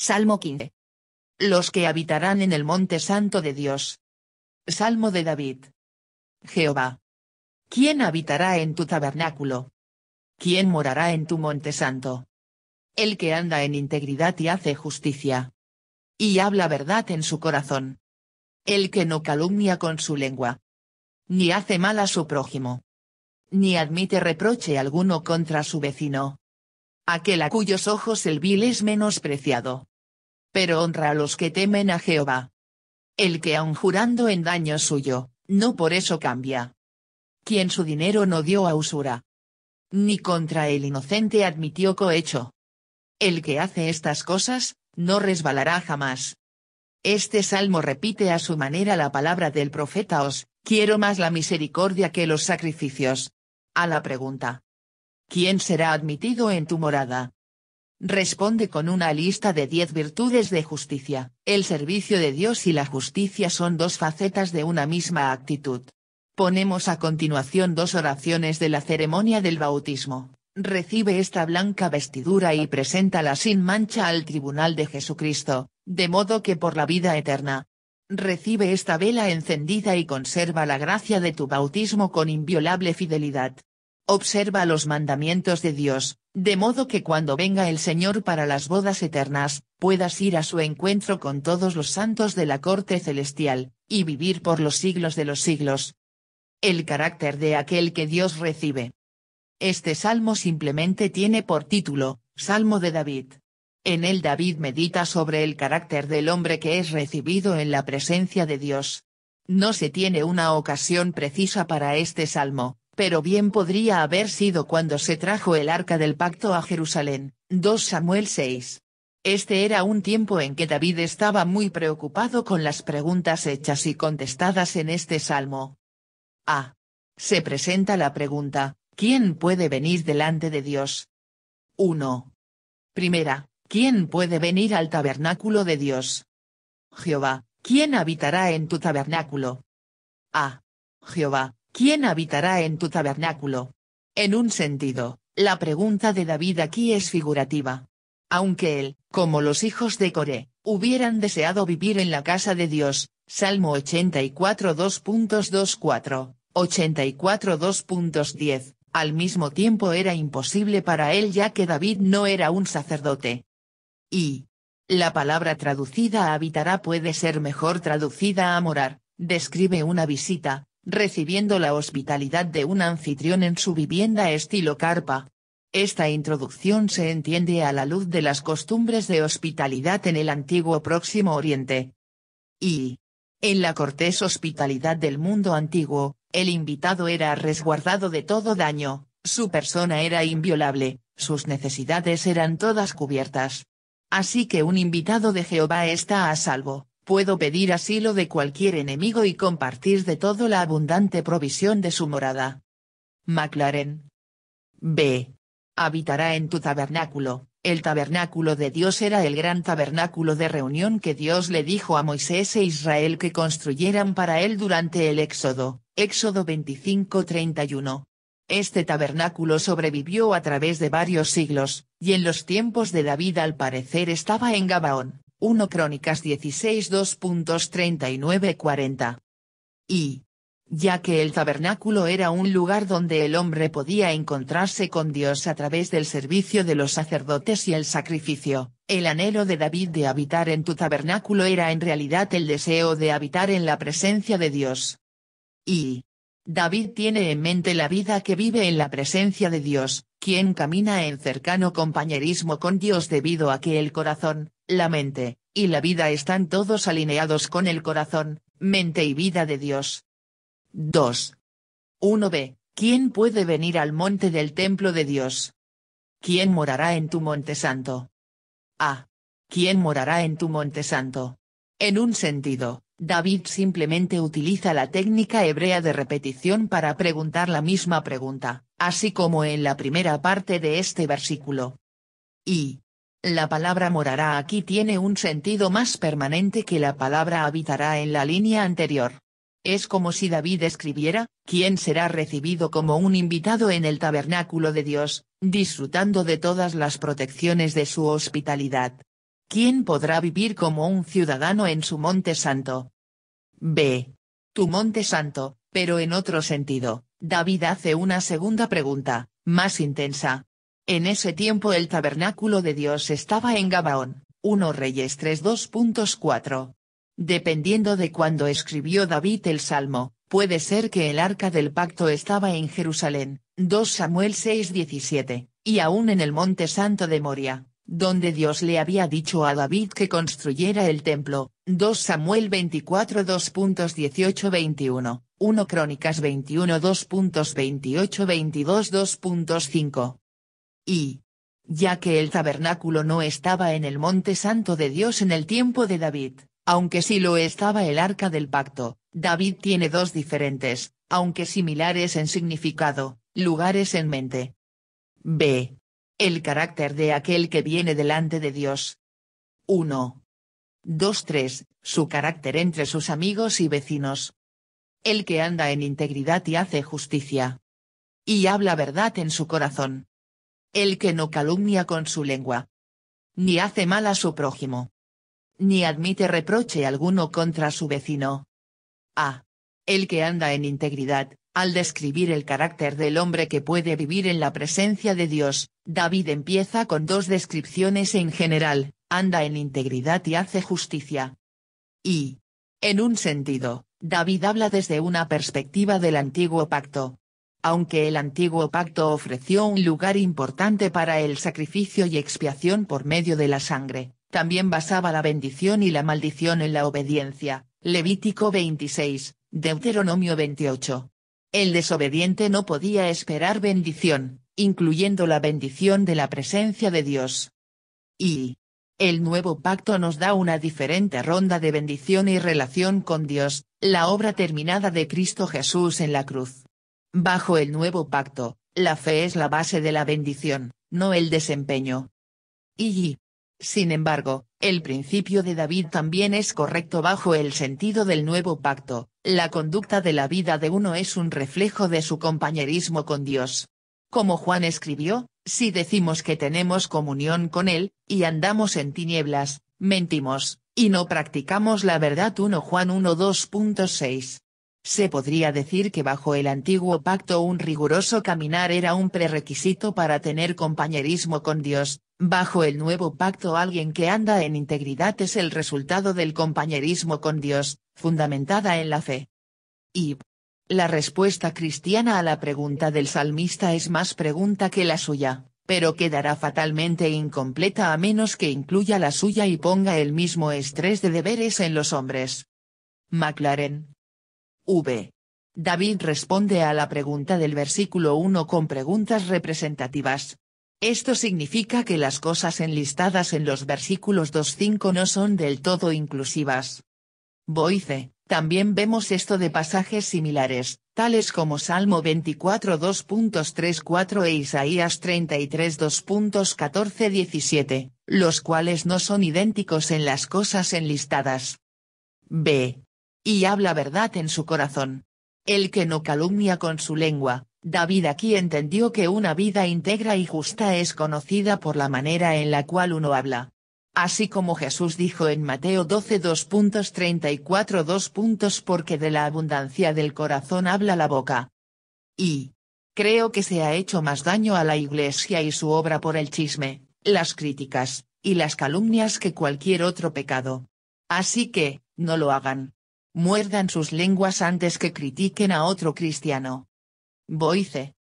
Salmo 15. Los que habitarán en el monte santo de Dios. Salmo de David. Jehová. ¿Quién habitará en tu tabernáculo? ¿Quién morará en tu monte santo? El que anda en integridad y hace justicia. Y habla verdad en su corazón. El que no calumnia con su lengua. Ni hace mal a su prójimo. Ni admite reproche alguno contra su vecino. Aquel a cuyos ojos el vil es menospreciado pero honra a los que temen a Jehová. El que aun jurando en daño suyo, no por eso cambia. Quien su dinero no dio a usura. Ni contra el inocente admitió cohecho. El que hace estas cosas, no resbalará jamás. Este salmo repite a su manera la palabra del profeta Os, quiero más la misericordia que los sacrificios. A la pregunta. ¿Quién será admitido en tu morada? Responde con una lista de diez virtudes de justicia. El servicio de Dios y la justicia son dos facetas de una misma actitud. Ponemos a continuación dos oraciones de la ceremonia del bautismo. Recibe esta blanca vestidura y preséntala sin mancha al tribunal de Jesucristo, de modo que por la vida eterna. Recibe esta vela encendida y conserva la gracia de tu bautismo con inviolable fidelidad. Observa los mandamientos de Dios, de modo que cuando venga el Señor para las bodas eternas, puedas ir a su encuentro con todos los santos de la corte celestial, y vivir por los siglos de los siglos. El carácter de aquel que Dios recibe. Este salmo simplemente tiene por título, Salmo de David. En él David medita sobre el carácter del hombre que es recibido en la presencia de Dios. No se tiene una ocasión precisa para este salmo, pero bien podría haber sido cuando se trajo el arca del pacto a Jerusalén, 2 Samuel 6. Este era un tiempo en que David estaba muy preocupado con las preguntas hechas y contestadas en este salmo. A. Ah. Se presenta la pregunta, ¿quién puede venir delante de Dios? 1. Primera, ¿quién puede venir al tabernáculo de Dios? Jehová, ¿quién habitará en tu tabernáculo? A. Jehová, ¿Quién habitará en tu tabernáculo? En un sentido, la pregunta de David aquí es figurativa. Aunque él, como los hijos de Coré, hubieran deseado vivir en la casa de Dios, Salmo 84 2.24, 84 al mismo tiempo era imposible para él ya que David no era un sacerdote. Y. La palabra traducida habitará puede ser mejor traducida a morar, describe una visita, recibiendo la hospitalidad de un anfitrión en su vivienda estilo carpa. Esta introducción se entiende a la luz de las costumbres de hospitalidad en el antiguo Próximo Oriente. Y. En la cortés hospitalidad del mundo antiguo, el invitado era resguardado de todo daño, su persona era inviolable, sus necesidades eran todas cubiertas. Así que un invitado de Jehová está a salvo, puedo pedir asilo de cualquier enemigo y compartir de todo la abundante provisión de su morada. McLaren. B. Habitará en tu tabernáculo. El tabernáculo de Dios era el gran tabernáculo de reunión que Dios le dijo a Moisés e Israel que construyeran para él durante el Éxodo, Éxodo 25-31. Este tabernáculo sobrevivió a través de varios siglos, y en los tiempos de David al parecer estaba en Gabaón. 1 Crónicas 16 40 Y. Ya que el tabernáculo era un lugar donde el hombre podía encontrarse con Dios a través del servicio de los sacerdotes y el sacrificio, el anhelo de David de habitar en tu tabernáculo era en realidad el deseo de habitar en la presencia de Dios. Y. David tiene en mente la vida que vive en la presencia de Dios, ¿Quién camina en cercano compañerismo con Dios debido a que el corazón, la mente, y la vida están todos alineados con el corazón, mente y vida de Dios. 2. 1b. ¿Quién puede venir al monte del templo de Dios? ¿Quién morará en tu monte santo? A. ¿Quién morará en tu monte santo? En un sentido, David simplemente utiliza la técnica hebrea de repetición para preguntar la misma pregunta, así como en la primera parte de este versículo. Y. La palabra morará aquí tiene un sentido más permanente que la palabra habitará en la línea anterior. Es como si David escribiera, «¿Quién será recibido como un invitado en el tabernáculo de Dios, disfrutando de todas las protecciones de su hospitalidad. ¿Quién podrá vivir como un ciudadano en su monte santo? B. Tu monte santo, pero en otro sentido, David hace una segunda pregunta, más intensa. En ese tiempo el tabernáculo de Dios estaba en Gabaón, 1 Reyes 3.2.4. Dependiendo de cuándo escribió David el Salmo, puede ser que el arca del pacto estaba en Jerusalén, 2 Samuel 6.17, y aún en el monte santo de Moria, donde Dios le había dicho a David que construyera el templo, 2 Samuel 24 2.18 21, 1 Crónicas 21 2.28 22 2.5. Y. Ya que el tabernáculo no estaba en el monte santo de Dios en el tiempo de David, aunque sí lo estaba el arca del pacto, David tiene dos diferentes, aunque similares en significado, lugares en mente. B. El carácter de aquel que viene delante de Dios. 1. 2. 3. Su carácter entre sus amigos y vecinos. El que anda en integridad y hace justicia. Y habla verdad en su corazón. El que no calumnia con su lengua. Ni hace mal a su prójimo. Ni admite reproche alguno contra su vecino. A. El que anda en integridad, al describir el carácter del hombre que puede vivir en la presencia de Dios, David empieza con dos descripciones en general, anda en integridad y hace justicia. Y, en un sentido, David habla desde una perspectiva del antiguo pacto. Aunque el antiguo pacto ofreció un lugar importante para el sacrificio y expiación por medio de la sangre, también basaba la bendición y la maldición en la obediencia. Levítico 26, Deuteronomio 28. El desobediente no podía esperar bendición, incluyendo la bendición de la presencia de Dios. Y. El nuevo pacto nos da una diferente ronda de bendición y relación con Dios, la obra terminada de Cristo Jesús en la cruz. Bajo el nuevo pacto, la fe es la base de la bendición, no el desempeño. Y. Sin embargo, el principio de David también es correcto bajo el sentido del nuevo pacto, la conducta de la vida de uno es un reflejo de su compañerismo con Dios. Como Juan escribió, si decimos que tenemos comunión con Él, y andamos en tinieblas, mentimos, y no practicamos la verdad 1 Juan 1 2.6. Se podría decir que bajo el antiguo pacto un riguroso caminar era un prerequisito para tener compañerismo con Dios, bajo el nuevo pacto alguien que anda en integridad es el resultado del compañerismo con Dios, fundamentada en la fe. Y, la respuesta cristiana a la pregunta del salmista es más pregunta que la suya, pero quedará fatalmente incompleta a menos que incluya la suya y ponga el mismo estrés de deberes en los hombres. McLaren. V. David responde a la pregunta del versículo 1 con preguntas representativas. Esto significa que las cosas enlistadas en los versículos 2-5 no son del todo inclusivas. Boice, también vemos esto de pasajes similares, tales como Salmo 24 2.34 e Isaías 33 2.14 17, los cuales no son idénticos en las cosas enlistadas. B. Y habla verdad en su corazón. El que no calumnia con su lengua, David aquí entendió que una vida íntegra y justa es conocida por la manera en la cual uno habla. Así como Jesús dijo en Mateo 12 2.34 puntos porque de la abundancia del corazón habla la boca. Y. Creo que se ha hecho más daño a la Iglesia y su obra por el chisme, las críticas, y las calumnias que cualquier otro pecado. Así que, no lo hagan. Muerdan sus lenguas antes que critiquen a otro cristiano. Boice.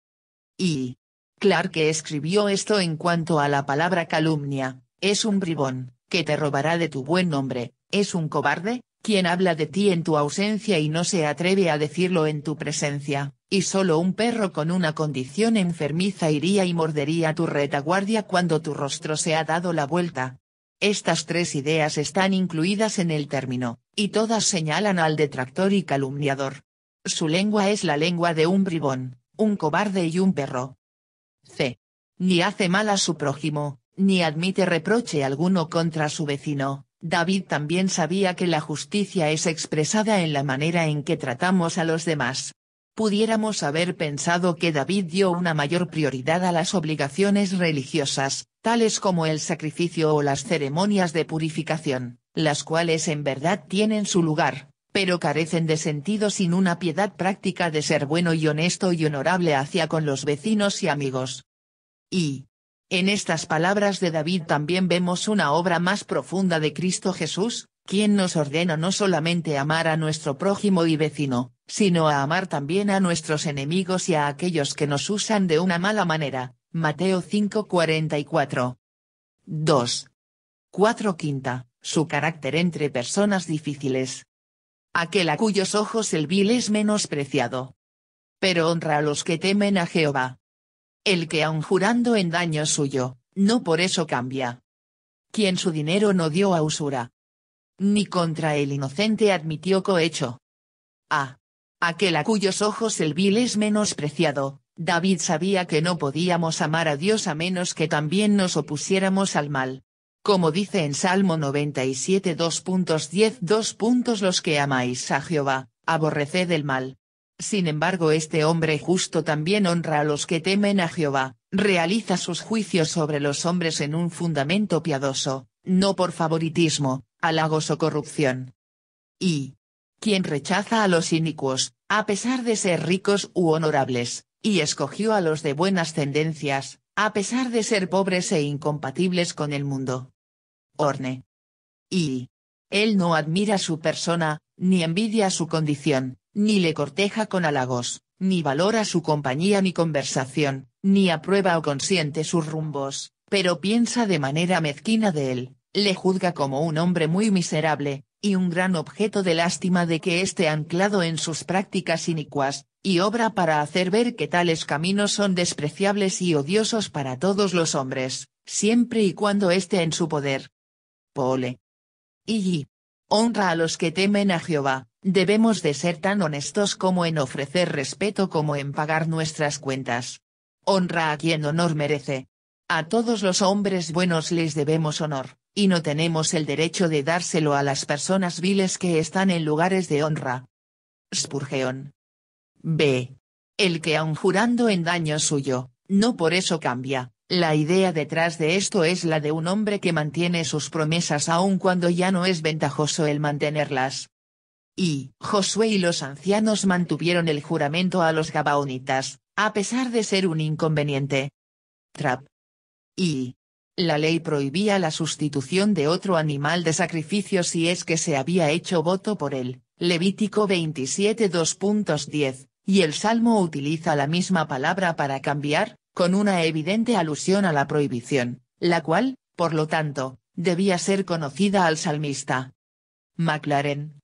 Y. Clark escribió esto en cuanto a la palabra calumnia. Es un bribón, que te robará de tu buen nombre, es un cobarde, quien habla de ti en tu ausencia y no se atreve a decirlo en tu presencia, y solo un perro con una condición enfermiza iría y mordería tu retaguardia cuando tu rostro se ha dado la vuelta. Estas tres ideas están incluidas en el término, y todas señalan al detractor y calumniador. Su lengua es la lengua de un bribón, un cobarde y un perro. C. Ni hace mal a su prójimo, ni admite reproche alguno contra su vecino. David también sabía que la justicia es expresada en la manera en que tratamos a los demás. Pudiéramos haber pensado que David dio una mayor prioridad a las obligaciones religiosas, tales como el sacrificio o las ceremonias de purificación, las cuales en verdad tienen su lugar, pero carecen de sentido sin una piedad práctica de ser bueno y honesto y honorable hacia con los vecinos y amigos. Y, en estas palabras de David también vemos una obra más profunda de Cristo Jesús, quien nos ordena no solamente amar a nuestro prójimo y vecino, sino a amar también a nuestros enemigos y a aquellos que nos usan de una mala manera. Mateo 5:44. 2. 4 Quinta, su carácter entre personas difíciles. Aquel a cuyos ojos el vil es menospreciado. Pero honra a los que temen a Jehová el que aun jurando en daño suyo, no por eso cambia. Quien su dinero no dio a usura. Ni contra el inocente admitió cohecho. A. Ah, aquel a cuyos ojos el vil es menospreciado, David sabía que no podíamos amar a Dios a menos que también nos opusiéramos al mal. Como dice en Salmo 97 2.10 2. Los que amáis a Jehová, aborreced el mal. Sin embargo este hombre justo también honra a los que temen a Jehová, realiza sus juicios sobre los hombres en un fundamento piadoso, no por favoritismo, halagos o corrupción. Y. Quien rechaza a los inicuos, a pesar de ser ricos u honorables, y escogió a los de buenas tendencias, a pesar de ser pobres e incompatibles con el mundo. Orne. Y. Él no admira su persona, ni envidia su condición, ni le corteja con halagos, ni valora su compañía ni conversación, ni aprueba o consiente sus rumbos, pero piensa de manera mezquina de él, le juzga como un hombre muy miserable, y un gran objeto de lástima de que esté anclado en sus prácticas inicuas, y obra para hacer ver que tales caminos son despreciables y odiosos para todos los hombres, siempre y cuando esté en su poder. Pole. Y honra a los que temen a Jehová, Debemos de ser tan honestos como en ofrecer respeto como en pagar nuestras cuentas. Honra a quien honor merece. A todos los hombres buenos les debemos honor, y no tenemos el derecho de dárselo a las personas viles que están en lugares de honra. Spurgeon. B. El que aun jurando en daño suyo, no por eso cambia. La idea detrás de esto es la de un hombre que mantiene sus promesas aun cuando ya no es ventajoso el mantenerlas. Y Josué y los ancianos mantuvieron el juramento a los Gabaonitas, a pesar de ser un inconveniente. Trap. Y. La ley prohibía la sustitución de otro animal de sacrificio si es que se había hecho voto por él. Levítico 27 2.10, y el Salmo utiliza la misma palabra para cambiar, con una evidente alusión a la prohibición, la cual, por lo tanto, debía ser conocida al salmista. McLaren,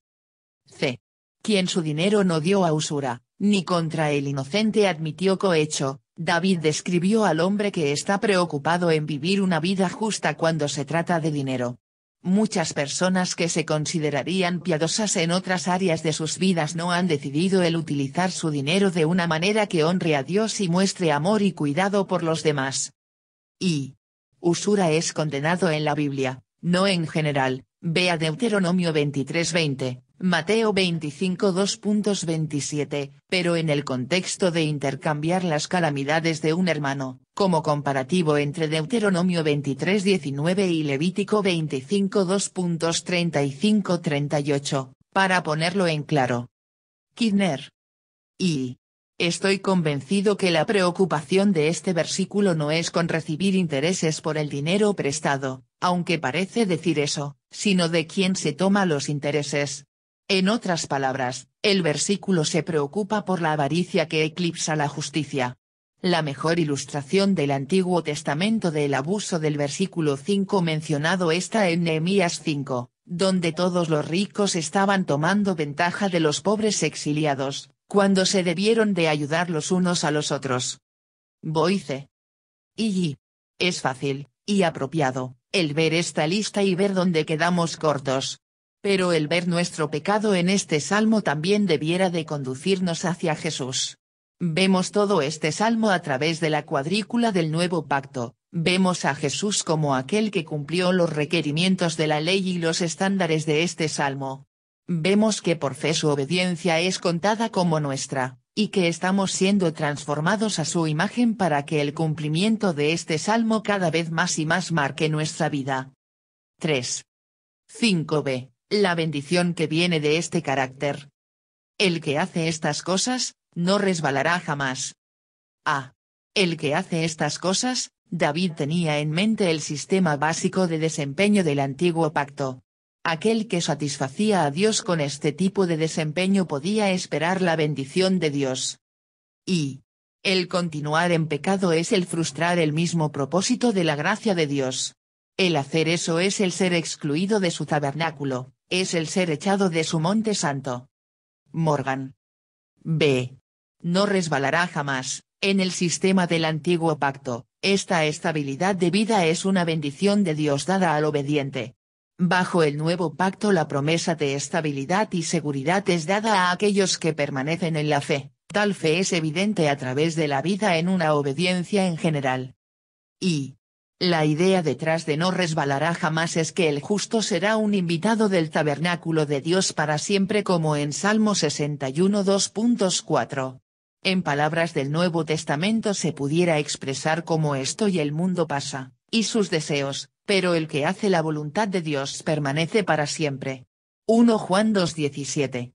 C. Quien su dinero no dio a usura, ni contra el inocente admitió cohecho, David describió al hombre que está preocupado en vivir una vida justa cuando se trata de dinero. Muchas personas que se considerarían piadosas en otras áreas de sus vidas no han decidido el utilizar su dinero de una manera que honre a Dios y muestre amor y cuidado por los demás. Y. Usura es condenado en la Biblia, no en general, vea Deuteronomio 23:20, Mateo 25 2.27, pero en el contexto de intercambiar las calamidades de un hermano, como comparativo entre Deuteronomio 23 19 y Levítico 25 2.35-38, para ponerlo en claro. Kidner. Y. Estoy convencido que la preocupación de este versículo no es con recibir intereses por el dinero prestado, aunque parece decir eso, sino de quién se toma los intereses, en otras palabras, el versículo se preocupa por la avaricia que eclipsa la justicia. La mejor ilustración del Antiguo Testamento del abuso del versículo 5 mencionado está en Nehemías 5, donde todos los ricos estaban tomando ventaja de los pobres exiliados, cuando se debieron de ayudar los unos a los otros. Boice. Y. Es fácil, y apropiado, el ver esta lista y ver dónde quedamos cortos pero el ver nuestro pecado en este salmo también debiera de conducirnos hacia Jesús. Vemos todo este salmo a través de la cuadrícula del nuevo pacto, vemos a Jesús como aquel que cumplió los requerimientos de la ley y los estándares de este salmo. Vemos que por fe su obediencia es contada como nuestra, y que estamos siendo transformados a su imagen para que el cumplimiento de este salmo cada vez más y más marque nuestra vida. 3. 5b la bendición que viene de este carácter. El que hace estas cosas, no resbalará jamás. A. Ah, el que hace estas cosas, David tenía en mente el sistema básico de desempeño del antiguo pacto. Aquel que satisfacía a Dios con este tipo de desempeño podía esperar la bendición de Dios. Y. El continuar en pecado es el frustrar el mismo propósito de la gracia de Dios. El hacer eso es el ser excluido de su tabernáculo es el ser echado de su monte santo. Morgan. B. No resbalará jamás, en el sistema del antiguo pacto, esta estabilidad de vida es una bendición de Dios dada al obediente. Bajo el nuevo pacto la promesa de estabilidad y seguridad es dada a aquellos que permanecen en la fe, tal fe es evidente a través de la vida en una obediencia en general. Y, la idea detrás de No resbalará jamás es que el justo será un invitado del tabernáculo de Dios para siempre como en Salmo 61 2.4. En palabras del Nuevo Testamento se pudiera expresar como esto y el mundo pasa, y sus deseos, pero el que hace la voluntad de Dios permanece para siempre. 1 Juan 2.17